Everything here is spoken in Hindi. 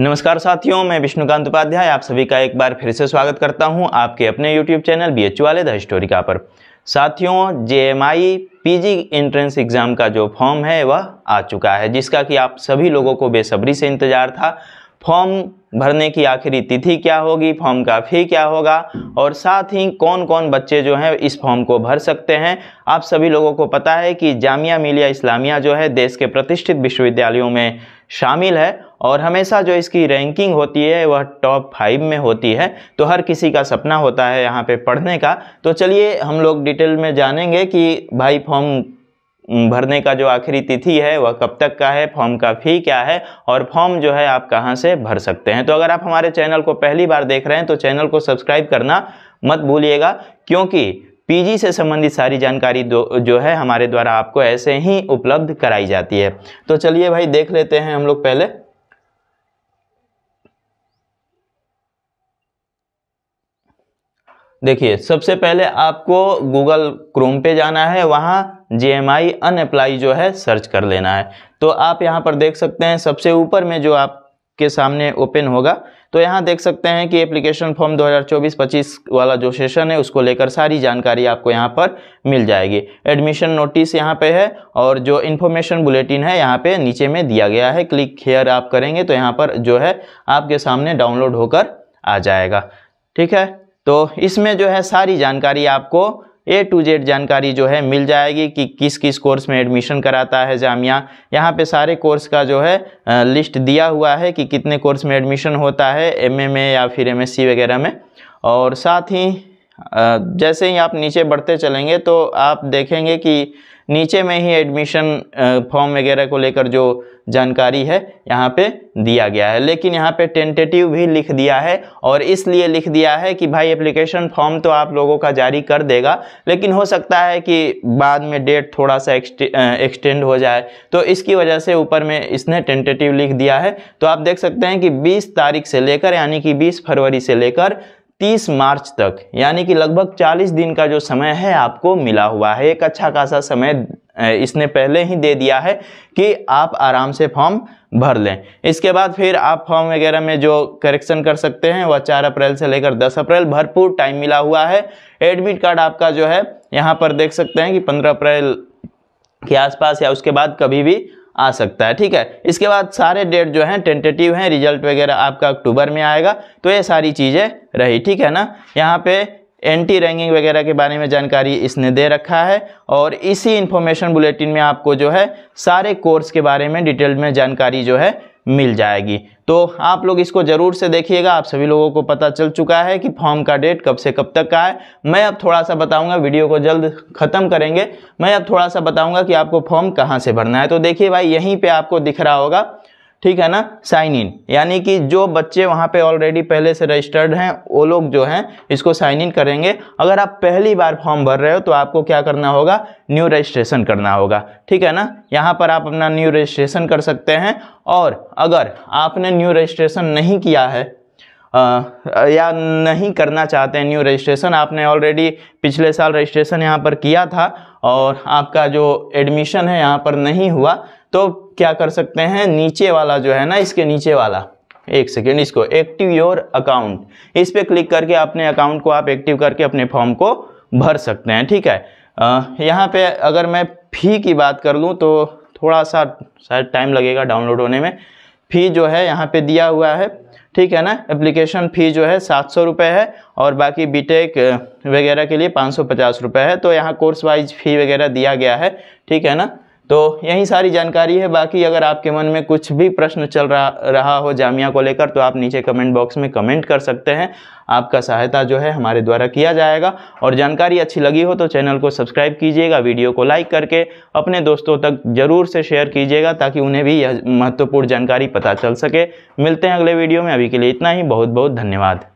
नमस्कार साथियों मैं विष्णुकांत उपाध्याय आप सभी का एक बार फिर से स्वागत करता हूं आपके अपने यूट्यूब चैनल बी एच वाले द हिस्टोरिका पर साथियों J M I P G entrance exam का जो फॉर्म है वह आ चुका है जिसका कि आप सभी लोगों को बेसब्री से इंतज़ार था फॉर्म भरने की आखिरी तिथि क्या होगी फॉर्म का फी क्या होगा और साथ ही कौन कौन बच्चे जो हैं इस फॉर्म को भर सकते हैं आप सभी लोगों को पता है कि जामिया मिलिया इस्लामिया जो है देश के प्रतिष्ठित विश्वविद्यालयों में शामिल है और हमेशा जो इसकी रैंकिंग होती है वह टॉप फाइव में होती है तो हर किसी का सपना होता है यहाँ पे पढ़ने का तो चलिए हम लोग डिटेल में जानेंगे कि भाई फॉर्म भरने का जो आखिरी तिथि है वह कब तक का है फॉर्म का फी क्या है और फॉर्म जो है आप कहाँ से भर सकते हैं तो अगर आप हमारे चैनल को पहली बार देख रहे हैं तो चैनल को सब्सक्राइब करना मत भूलिएगा क्योंकि पीजी से संबंधित सारी जानकारी दो जो है हमारे द्वारा आपको ऐसे ही उपलब्ध कराई जाती है तो चलिए भाई देख लेते हैं हम लोग पहले देखिए सबसे पहले आपको गूगल क्रोम पे जाना है वहाँ जे एम आई अनअप्लाई जो है सर्च कर लेना है तो आप यहाँ पर देख सकते हैं सबसे ऊपर में जो आपके सामने ओपन होगा तो यहाँ देख सकते हैं कि एप्लीकेशन फॉर्म 2024-25 वाला जो सेशन है उसको लेकर सारी जानकारी आपको यहाँ पर मिल जाएगी एडमिशन नोटिस यहाँ पे है और जो इन्फॉर्मेशन बुलेटिन है यहाँ पे नीचे में दिया गया है क्लिक हेयर आप करेंगे तो यहाँ पर जो है आपके सामने डाउनलोड होकर आ जाएगा ठीक है तो इसमें जो है सारी जानकारी आपको ए टू जेड जानकारी जो है मिल जाएगी कि किस किस कोर्स में एडमिशन कराता है जामिया यहाँ पे सारे कोर्स का जो है लिस्ट दिया हुआ है कि कितने कोर्स में एडमिशन होता है एम में या फिर एमएससी वगैरह में और साथ ही जैसे ही आप नीचे बढ़ते चलेंगे तो आप देखेंगे कि नीचे में ही एडमिशन फॉर्म वगैरह को लेकर जो जानकारी है यहाँ पे दिया गया है लेकिन यहाँ पे टेंटेटिव भी लिख दिया है और इसलिए लिख दिया है कि भाई एप्लीकेशन फॉर्म तो आप लोगों का जारी कर देगा लेकिन हो सकता है कि बाद में डेट थोड़ा सा एक्सटेंड हो जाए तो इसकी वजह से ऊपर में इसने टेंटेटिव लिख दिया है तो आप देख सकते हैं कि बीस तारीख से लेकर यानी कि बीस फरवरी से लेकर 30 मार्च तक यानी कि लगभग 40 दिन का जो समय है आपको मिला हुआ है एक अच्छा खासा समय इसने पहले ही दे दिया है कि आप आराम से फॉर्म भर लें इसके बाद फिर आप फॉर्म वगैरह में जो करेक्शन कर सकते हैं वह चार अप्रैल से लेकर दस अप्रैल भरपूर टाइम मिला हुआ है एडमिट कार्ड आपका जो है यहाँ पर देख सकते हैं कि पंद्रह अप्रैल के आसपास या उसके बाद कभी भी आ सकता है ठीक है इसके बाद सारे डेट जो हैं टेंटेटिव हैं रिजल्ट वगैरह आपका अक्टूबर में आएगा तो ये सारी चीज़ें रही ठीक है ना यहाँ पे एंटी रैंकिंग वगैरह के बारे में जानकारी इसने दे रखा है और इसी इन्फॉर्मेशन बुलेटिन में आपको जो है सारे कोर्स के बारे में डिटेल में जानकारी जो है मिल जाएगी तो आप लोग इसको ज़रूर से देखिएगा आप सभी लोगों को पता चल चुका है कि फॉर्म का डेट कब से कब तक का है मैं अब थोड़ा सा बताऊंगा वीडियो को जल्द ख़त्म करेंगे मैं अब थोड़ा सा बताऊंगा कि आपको फॉर्म कहाँ से भरना है तो देखिए भाई यहीं पे आपको दिख रहा होगा ठीक है ना साइन इन यानी कि जो बच्चे वहाँ पे ऑलरेडी पहले से रजिस्टर्ड हैं वो लोग जो हैं इसको साइन इन करेंगे अगर आप पहली बार फॉर्म भर रहे हो तो आपको क्या करना होगा न्यू रजिस्ट्रेशन करना होगा ठीक है ना यहाँ पर आप अपना न्यू रजिस्ट्रेशन कर सकते हैं और अगर आपने न्यू रजिस्ट्रेशन नहीं किया है आ, या नहीं करना चाहते हैं न्यू रजिस्ट्रेशन आपने ऑलरेडी पिछले साल रजिस्ट्रेशन यहाँ पर किया था और आपका जो एडमिशन है यहाँ पर नहीं हुआ तो क्या कर सकते हैं नीचे वाला जो है ना इसके नीचे वाला एक सेकेंड इसको एक्टिव योर अकाउंट इस पर क्लिक करके अपने अकाउंट को आप एक्टिव करके अपने फॉर्म को भर सकते हैं ठीक है यहाँ पे अगर मैं फ़ी की बात कर लूँ तो थोड़ा सा शायद टाइम लगेगा डाउनलोड होने में फ़ी जो है यहाँ पे दिया हुआ है ठीक है ना एप्लीकेशन फ़ी जो है सात सौ रुपये है और बाकी बीटेक वगैरह के लिए पाँच सौ पचास रुपये है तो यहाँ कोर्स वाइज फ़ी वगैरह दिया गया है ठीक है ना तो यही सारी जानकारी है बाकी अगर आपके मन में कुछ भी प्रश्न चल रहा रहा हो जामिया को लेकर तो आप नीचे कमेंट बॉक्स में कमेंट कर सकते हैं आपका सहायता जो है हमारे द्वारा किया जाएगा और जानकारी अच्छी लगी हो तो चैनल को सब्सक्राइब कीजिएगा वीडियो को लाइक करके अपने दोस्तों तक ज़रूर से शेयर कीजिएगा ताकि उन्हें भी यह महत्वपूर्ण जानकारी पता चल सके मिलते हैं अगले वीडियो में अभी के लिए इतना ही बहुत बहुत धन्यवाद